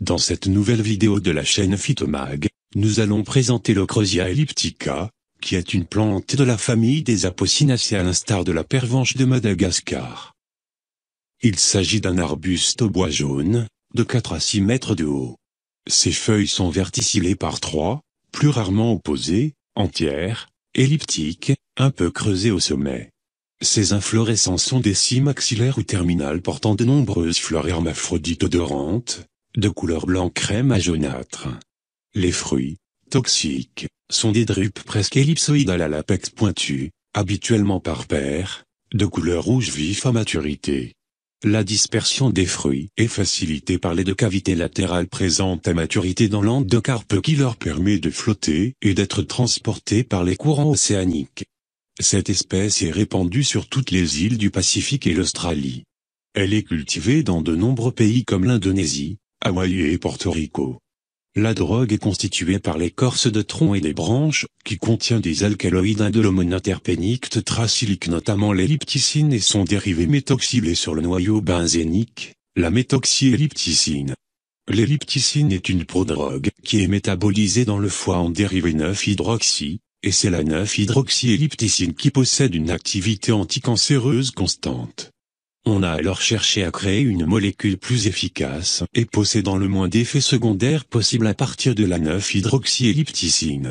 Dans cette nouvelle vidéo de la chaîne Phytomag, nous allons présenter le elliptica, qui est une plante de la famille des Apocynaceae à l'instar de la pervenche de Madagascar. Il s'agit d'un arbuste au bois jaune, de 4 à 6 mètres de haut. Ses feuilles sont verticillées par trois, plus rarement opposées, entières, elliptiques, un peu creusées au sommet. Ses inflorescences sont des cimes axillaires ou terminales portant de nombreuses fleurs hermaphrodites odorantes, de couleur blanc crème à jaunâtre. Les fruits, toxiques, sont des drupes presque ellipsoïdales à l'apex pointu, habituellement par paire, de couleur rouge vif à maturité. La dispersion des fruits est facilitée par les deux cavités latérales présentes à maturité dans l'endocarpe qui leur permet de flotter et d'être transportées par les courants océaniques. Cette espèce est répandue sur toutes les îles du Pacifique et l'Australie. Elle est cultivée dans de nombreux pays comme l'Indonésie, Hawaï et Porto Rico. La drogue est constituée par l'écorce de tronc et des branches, qui contient des alcaloïdes de de tracylique notamment l'ellipticine et son dérivé méthoxylé sur le noyau benzénique, la méthoxyellipticine. L'ellipticine est une prodrogue qui est métabolisée dans le foie en dérivé 9-hydroxy, et c'est la 9-hydroxyellipticine qui possède une activité anticancéreuse constante. On a alors cherché à créer une molécule plus efficace et possédant le moins d'effets secondaires possible à partir de la 9-hydroxyellipticine.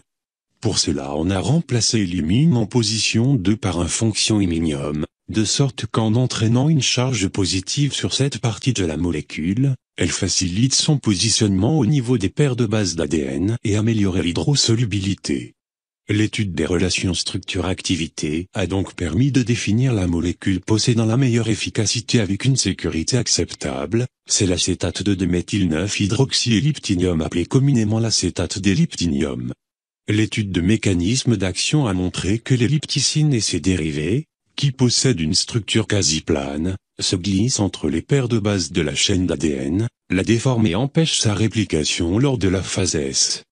Pour cela on a remplacé l'imine en position 2 par un fonction iminium, de sorte qu'en entraînant une charge positive sur cette partie de la molécule, elle facilite son positionnement au niveau des paires de bases d'ADN et améliore l'hydrosolubilité. L'étude des relations structure-activité a donc permis de définir la molécule possédant la meilleure efficacité avec une sécurité acceptable, c'est l'acétate de déméthyl9 hydroxyélyptinium appelé communément l'acétate d'élyptinium. L'étude de mécanisme d'action a montré que l'élypticine et ses dérivés, qui possèdent une structure quasi plane, se glissent entre les paires de bases de la chaîne d'ADN, la déforme et empêche sa réplication lors de la phase S.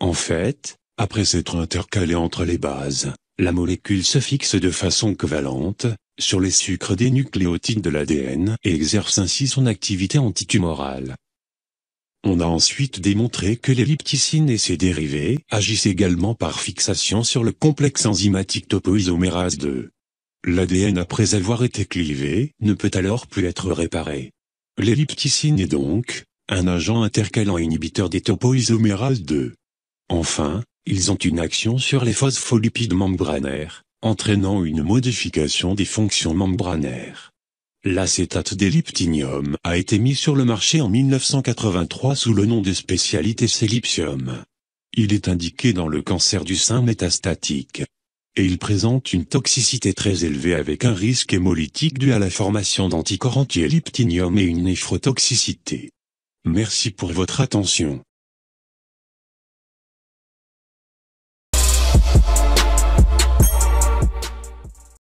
En fait, après s'être intercalé entre les bases, la molécule se fixe de façon covalente sur les sucres des nucléotides de l'ADN et exerce ainsi son activité antitumorale. On a ensuite démontré que l'ellipticine et ses dérivés agissent également par fixation sur le complexe enzymatique topoisomérase 2. L'ADN après avoir été clivé ne peut alors plus être réparé. L'ellipticine est donc un agent intercalant inhibiteur des topoisomérases 2. Enfin, ils ont une action sur les phospholipides membranaires, entraînant une modification des fonctions membranaires. L'acétate d'elliptinium a été mis sur le marché en 1983 sous le nom de spécialité Cellipsium. Il est indiqué dans le cancer du sein métastatique. Et il présente une toxicité très élevée avec un risque hémolytique dû à la formation d'anticorps anti-elliptinium et une néphrotoxicité. Merci pour votre attention.